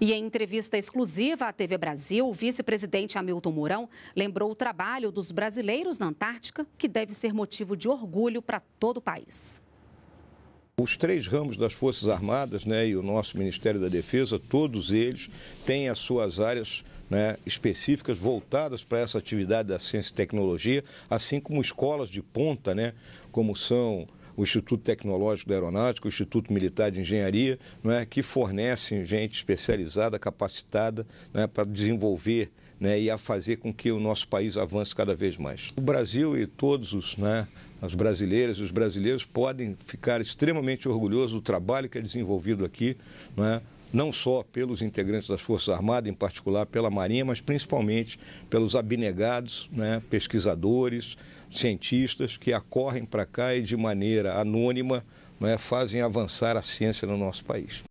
E em entrevista exclusiva à TV Brasil, o vice-presidente Hamilton Mourão lembrou o trabalho dos brasileiros na Antártica, que deve ser motivo de orgulho para todo o país. Os três ramos das Forças Armadas né, e o nosso Ministério da Defesa, todos eles têm as suas áreas né, específicas voltadas para essa atividade da ciência e tecnologia, assim como escolas de ponta, né, como são o Instituto Tecnológico da Aeronáutica, o Instituto Militar de Engenharia, não é, que fornecem gente especializada, capacitada é para desenvolver né, e a fazer com que o nosso país avance cada vez mais. O Brasil e todos os, né, as brasileiras e os brasileiros podem ficar extremamente orgulhosos do trabalho que é desenvolvido aqui, né, não só pelos integrantes das Forças Armadas, em particular pela Marinha, mas principalmente pelos abnegados, né, pesquisadores, cientistas que acorrem para cá e de maneira anônima né, fazem avançar a ciência no nosso país.